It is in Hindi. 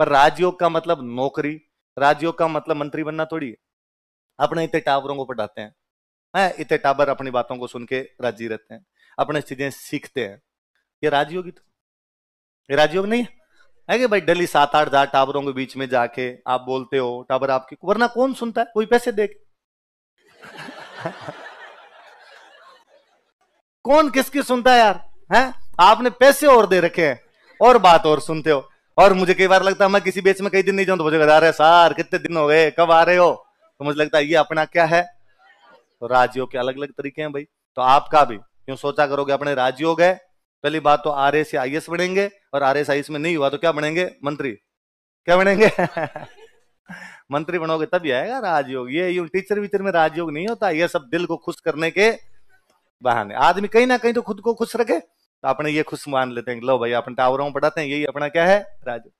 पर राजयोग का मतलब नौकरी राजयोग का मतलब मंत्री बनना थोड़ी है अपने इतने टावरों को पढ़ाते हैं है इतने टावर अपनी बातों को सुन के राजी रहते हैं अपने चीजें सीखते हैं ये राजयोग ही तो ये राजयोग नहीं है है कि भाई डेली सात आठ हजार टावरों के बीच में जाके आप बोलते हो टावर आपकी वरना कौन सुनता है कोई पैसे दे कौन किसकी सुनता है यार है आपने पैसे और दे रखे हैं और बात और सुनते हो और मुझे कई बार लगता है मैं किसी बेच में कई दिन नहीं जाऊं तो मुझे रहे सार कितने दिन हो गए कब आ रहे हो तो मुझे लगता है ये अपना क्या है तो राजयोग के अलग अलग तरीके हैं भाई तो आपका भी क्यों सोचा करोगे अपने राजयोग है पहली बात तो आर एस आई एस बनेंगे और आर एस आई एस में नहीं हुआ तो क्या बनेंगे मंत्री क्या बनेंगे मंत्री बनोगे तभी आएगा राजयोग ये यूं टीचर वीचर में राजयोग नहीं होता ये सब दिल को खुश करने के बहाने आदमी कहीं ना कहीं तो खुद को खुश रखे तो अपने ये खुश मान लेते हैं लो भाई अपन टावरों पढ़ाते हैं यही अपना क्या है राज्य